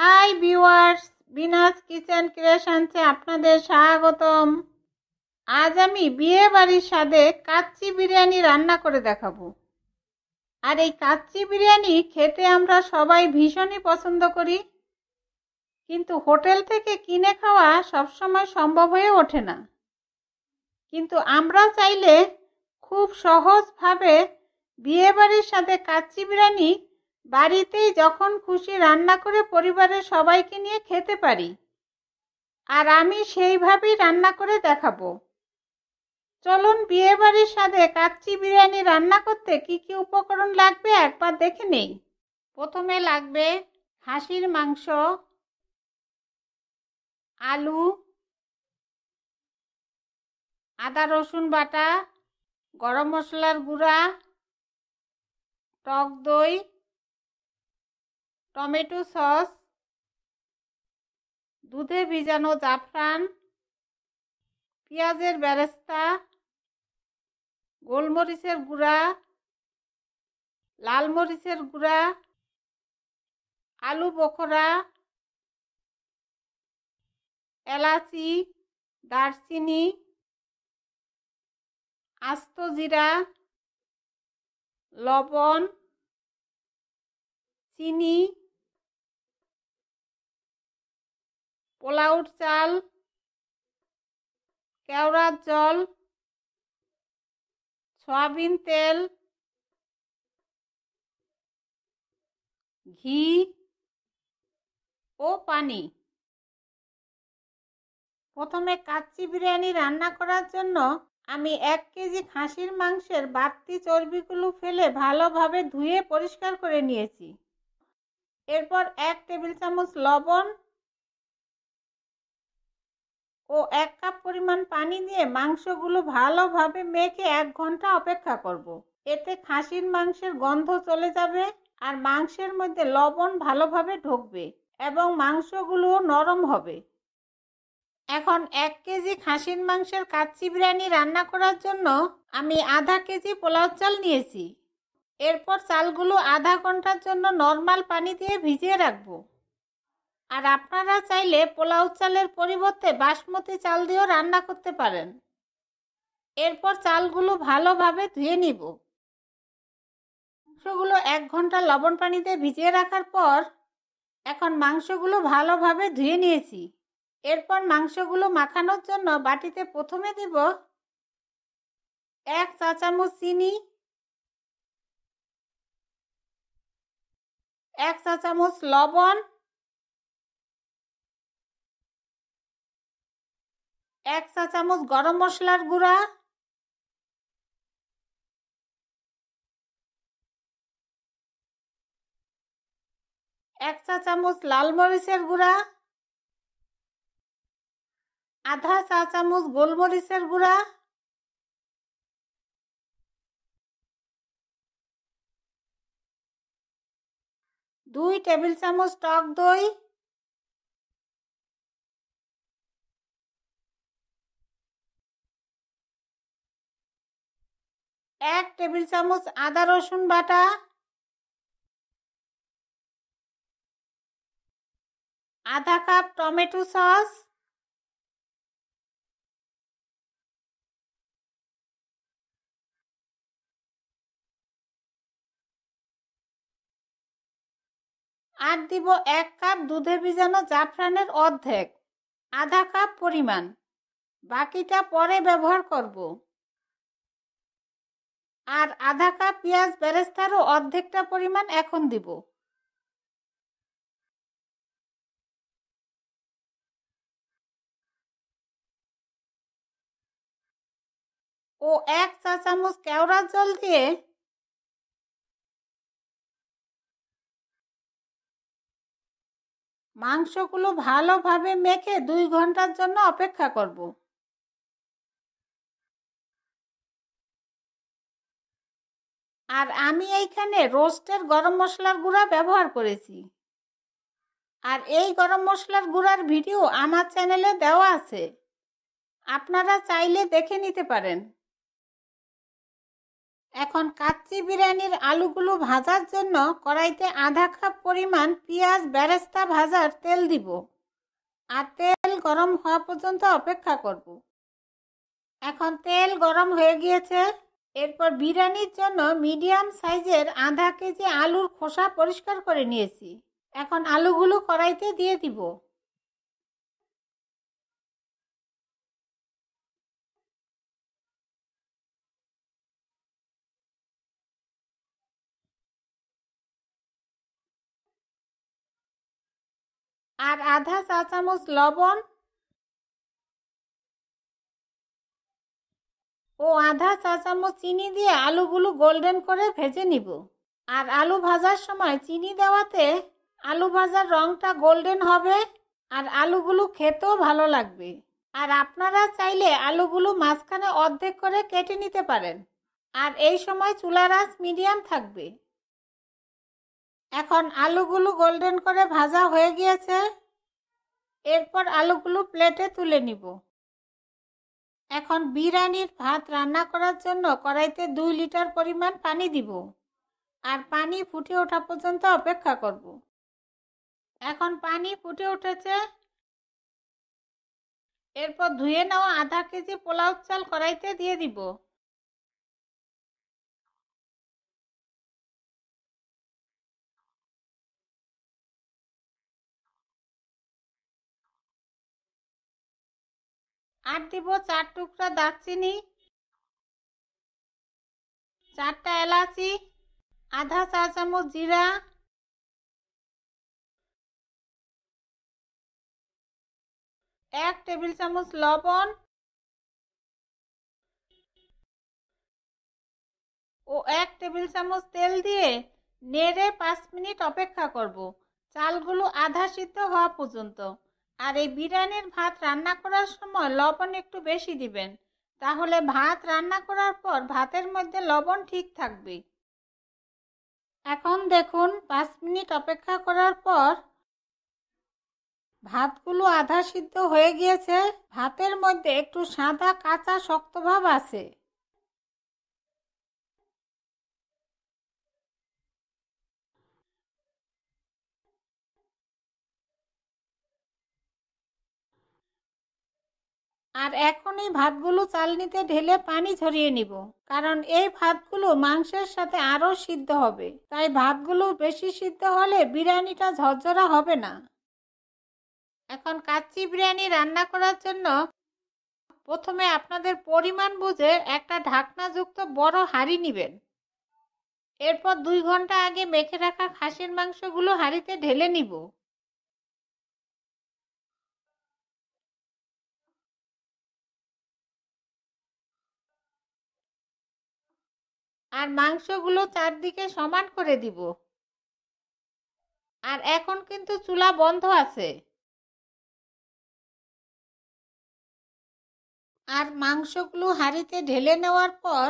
High viewers বিনাস kitchen ক্রিয়েশনসে আপনাদের স্বাগতম আজ আমি বিয়ে বাড়ির স্বাদে কাচ্চি বিরিয়ানি রান্না করে দেখাবো আর এই কাচ্চি বিরিয়ানি খেতে আমরা সবাই ভীষণই পছন্দ করি কিন্তু হোটেল থেকে কিনে খাওয়া সবসময় সম্ভব হয়ে ওঠে না কিন্তু আমরা চাইলে খুব সহজভাবে বিয়ে বাড়ির সাথে কাচ্চি বিরিয়ানি বাড়িতেই যখন খুশি রান্না করে পরিবারের সবাইকে নিয়ে খেতে পারি আর আমি সেইভাবেই রান্না করে দেখাবো চলুন বিয়ে বাড়ির সাথে কাচ্চি বিরিয়ানি রান্না করতে কি কি উপকরণ লাগবে একবার দেখে নেই প্রথমে লাগবে হাসির মাংস আলু আদা রসুন বাটা গরম মশলার গুঁড়া টক দই টমেটো সস দুধে ভিজানো জাফরান পেঁয়াজের ব্যারেস্তা গোলমরিচের গুঁড়া লালমরিচের গুঁড়া আলু বখরা এলাচি দারচিনি আস্ত জিরা লবণ চিনি পোলাউট চাল কেওড়ার জল সয়াবিন তেল ঘি ও পানি প্রথমে কাচ্চি বিরিয়ানি রান্না করার জন্য আমি এক কেজি খাসির মাংসের বাড়তি চর্বিগুলো ফেলে ভালোভাবে ধুয়ে পরিষ্কার করে নিয়েছি এরপর এক টেবিল চামচ লবণ ও এক কাপ পরিমাণ পানি দিয়ে মাংসগুলো ভালোভাবে মেখে এক ঘন্টা অপেক্ষা করব। এতে খাসির মাংসের গন্ধ চলে যাবে আর মাংসের মধ্যে লবণ ভালোভাবে ঢুকবে এবং মাংসগুলো নরম হবে এখন এক কেজি খাসির মাংসের কাচ্চি বিরিয়ানি রান্না করার জন্য আমি আধা কেজি পোলাও চাল নিয়েছি এরপর চালগুলো আধা ঘন্টার জন্য নর্মাল পানি দিয়ে ভিজিয়ে রাখবো আর আপনারা চাইলে পোলাও চালের পরিবর্তে বাসমতি চাল দিয়েও রান্না করতে পারেন এরপর চালগুলো ভালোভাবে ধুয়ে নিব মাংসগুলো এক ঘন্টা লবণ পানিতে ভিজিয়ে রাখার পর এখন মাংসগুলো ভালোভাবে ধুয়ে নিয়েছি এরপর মাংসগুলো মাখানোর জন্য বাটিতে প্রথমে দিব এক চা চামচ চিনি এক চা চামচ লবণ এক চা চামচ গরম মশলার গুঁড়া এক চা চামচ লাল মরিচের গুঁড়া আধা চা চামচ গোলমরিচের গুঁড়া দুই টেবিল চামচ টক দই এক টেবিল চামচ আদা রসুন বাটা আধা কাপ টমেটো সস আর দিব এক কাপ দুধে ভিজানো জাফরানের অর্ধেক আধা কাপ পরিমাণ বাকিটা পরে ব্যবহার করবো আর আধা কাপ পেঁয়াজ বেরেস্তারও অর্ধেকটা পরিমাণ এখন দিব ও এক চা চামচ কেওড়ার জল দিয়ে মাংসগুলো ভালোভাবে মেখে দুই ঘন্টার জন্য অপেক্ষা করব আর আমি এইখানে রোস্টের গরম মশলার গুঁড়া ব্যবহার করেছি আর এই গরম মশলার গুঁড়ার ভিডিও আমার চ্যানেলে দেওয়া আছে আপনারা চাইলে দেখে নিতে পারেন এখন কাচ্চি বিরিয়ানির আলুগুলো ভাজার জন্য কড়াইতে আধা কাপ পরিমাণ পেঁয়াজ বেরেস্তা ভাজার তেল দিব আর তেল গরম হওয়া পর্যন্ত অপেক্ষা করব এখন তেল গরম হয়ে গিয়েছে এরপর বিরিয়ানির জন্য মিডিয়াম সাইজের আধা কেজি আলুর খোসা পরিষ্কার করে নিয়েছি এখন আলুগুলো কড়াইতে দিয়ে দিব আর আধা চা চামচ লবণ ও আধা চা চামচ চিনি দিয়ে আলুগুলো গোল্ডেন করে ভেজে নিব আর আলু ভাজার সময় চিনি দেওয়াতে আলু ভাজার রঙটা গোল্ডেন হবে আর আলুগুলো খেতেও ভালো লাগবে আর আপনারা চাইলে আলুগুলো মাঝখানে অর্ধেক করে কেটে নিতে পারেন আর এই সময় চুলার আঁচ মিডিয়াম থাকবে এখন আলুগুলো গোল্ডেন করে ভাজা হয়ে গিয়েছে এরপর আলুগুলো প্লেটে তুলে নিব এখন বিরিয়ানির ভাত রান্না করার জন্য কড়াইতে দুই লিটার পরিমাণ পানি দিব আর পানি ফুটে ওঠা পর্যন্ত অপেক্ষা করব এখন পানি ফুটে উঠেছে এরপর ধুয়ে নেওয়া আধা কেজি পোলাও চাল কড়াইতে দিয়ে দিব আর দিব চার টুকরা দারচিনি চারটা এলাচি আধা চা চামচ জিরা এক টেবিল চামচ লবণ ও এক টেবিল চামচ তেল দিয়ে নেড়ে পাঁচ মিনিট অপেক্ষা করব চালগুলো আধা সিদ্ধ হওয়া পর্যন্ত আর এই বিরিয়ানির ভাত রান্না করার সময় লবণ একটু বেশি দিবেন তাহলে ভাত রান্না করার পর ভাতের মধ্যে লবণ ঠিক থাকবে এখন দেখুন পাঁচ মিনিট অপেক্ষা করার পর ভাতগুলো আধা সিদ্ধ হয়ে গিয়েছে ভাতের মধ্যে একটু সাদা কাঁচা শক্তভাব আছে আর এখন এই ভাতগুলো চালনিতে ঢেলে পানি ঝরিয়ে নিব কারণ এই ভাতগুলো মাংসের সাথে আরও সিদ্ধ হবে তাই ভাতগুলো বেশি সিদ্ধ হলে বিরিয়ানিটা ঝরঝরা হবে না এখন কাচ্চি বিরিয়ানি রান্না করার জন্য প্রথমে আপনাদের পরিমাণ বুঝে একটা ঢাকনাযুক্ত বড় হাঁড়ি নেবেন এরপর দুই ঘন্টা আগে মেখে রাখা খাসির মাংসগুলো হাঁড়িতে ঢেলে নিব আর মাংসগুলো চারদিকে সমান করে দিব আর এখন কিন্তু চুলা বন্ধ আছে আর মাংসগুলো হাঁড়িতে ঢেলে নেওয়ার পর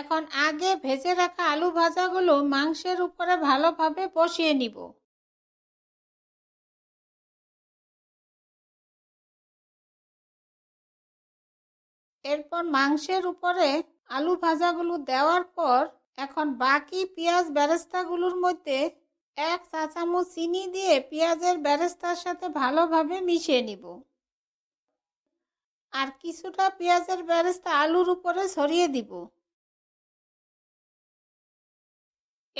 এখন আগে ভেজে রাখা আলু ভাজাগুলো মাংসের উপরে ভালোভাবে বসিয়ে নিব এরপর মাংসের উপরে আলু ভাজাগুলো দেওয়ার পর এখন বাকি পেঁয়াজ ব্যারেস্তাগুলোর মধ্যে এক চা চামচ চিনি দিয়ে পেঁয়াজের ব্যারেস্তার সাথে ভালোভাবে মিশিয়ে নিব আর কিছুটা পেঁয়াজের ব্যারেস্তা আলুর উপরে ছড়িয়ে দিব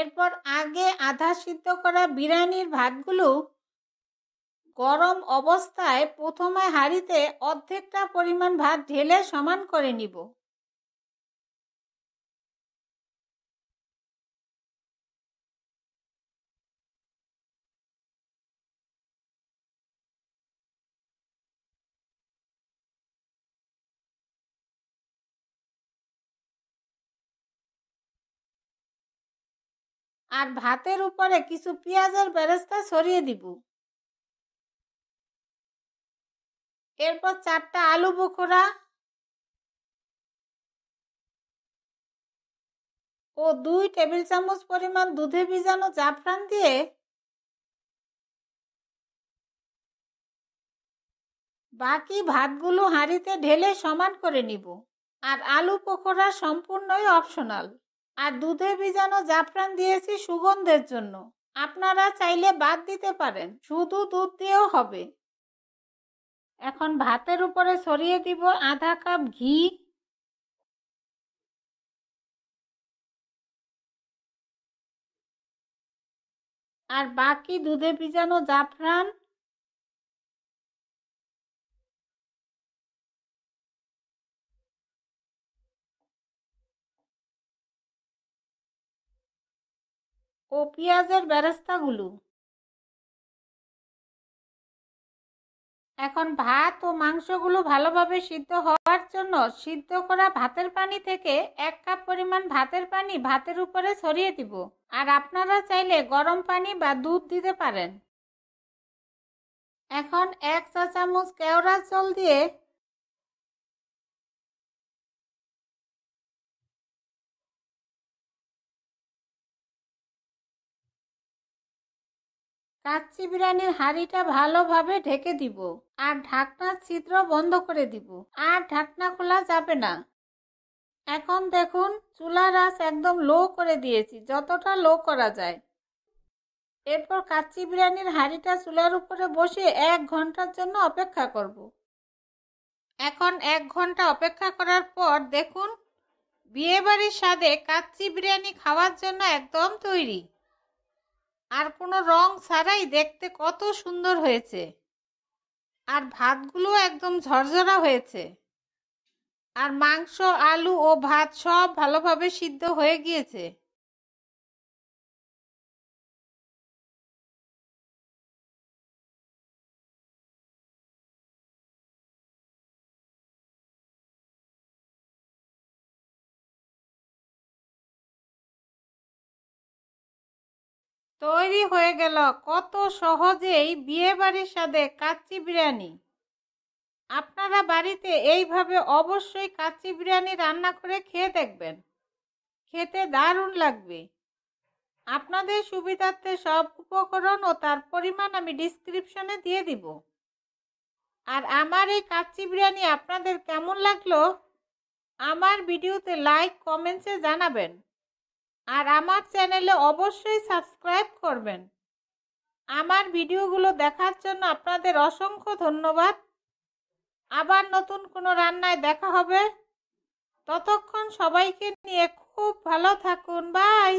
এরপর আগে আধা সিদ্ধ করা বিরিয়ানির ভাতগুলো গরম অবস্থায় প্রথমে হাঁড়িতে অর্ধেকটা পরিমাণ ভাত ঢেলে সমান করে নিব আর ভাতের উপরে কিছু পেঁয়াজের বেরেস্তা সরিয়ে দিব এরপর চারটা আলু বোখরা ও দুই টেবিল চামচ পরিমাণ দুধে ভিজানো জাফরান দিয়ে বাকি ভাতগুলো হাঁড়িতে ঢেলে সমান করে নিব আর আলু পকোড়া সম্পূর্ণই অপশনাল আর দুধে ভিজানো জাফরান দিয়েছি সুগন্ধের জন্য আপনারা চাইলে বাদ দিতে পারেন শুধু দুধ দিয়েও হবে এখন ভাতের উপরে সরিয়ে দিব আধা কাপ ঘি আর বাকি দুধে ভিজানো জাফরান ও পেঁয়াজের ব্যবস্থাগুলো এখন ভাত ও মাংসগুলো ভালোভাবে সিদ্ধ হওয়ার জন্য সিদ্ধ করা ভাতের পানি থেকে এক কাপ পরিমাণ ভাতের পানি ভাতের উপরে ছড়িয়ে দিব আর আপনারা চাইলে গরম পানি বা দুধ দিতে পারেন এখন এক চা চামচ কেওড়া জল দিয়ে কাচ্চি বিরিয়ানির হাঁড়িটা ভালোভাবে ঢেকে দিব আর ঢাকনার ছিদ্র বন্ধ করে দিব আর ঢাকনা খোলা যাবে না এখন দেখুন চুলার আঁচ একদম লো করে দিয়েছি যতটা লো করা যায় এরপর কাচ্চি বিরিয়ানির হাঁড়িটা চুলার উপরে বসে এক ঘন্টার জন্য অপেক্ষা করব। এখন এক ঘন্টা অপেক্ষা করার পর দেখুন বিয়েবাড়ির স্বাদে কাচ্চি বিরিয়ানি খাওয়ার জন্য একদম তৈরি আর কোনো রং ছাড়াই দেখতে কত সুন্দর হয়েছে আর ভাতগুলো একদম ঝরঝরা হয়েছে আর মাংস আলু ও ভাত সব ভালোভাবে সিদ্ধ হয়ে গিয়েছে তৈরি হয়ে গেল কত সহজেই বিয়ে বাড়ির সাথে কাচ্চি বিরিয়ানি আপনারা বাড়িতে এইভাবে অবশ্যই কাচ্চি বিরিয়ানি রান্না করে খেয়ে দেখবেন খেতে দারুণ লাগবে আপনাদের সুবিধার্থে সব উপকরণ ও তার পরিমাণ আমি ডিসক্রিপশনে দিয়ে দিব আর আমার এই কাচ্চি বিরিয়ানি আপনাদের কেমন লাগলো আমার ভিডিওতে লাইক কমেন্টসে জানাবেন আর আমার চ্যানেলে অবশ্যই সাবস্ক্রাইব করবেন আমার ভিডিওগুলো দেখার জন্য আপনাদের অসংখ্য ধন্যবাদ আবার নতুন কোনো রান্নায় দেখা হবে ততক্ষণ সবাইকে নিয়ে খুব ভালো থাকুন বাই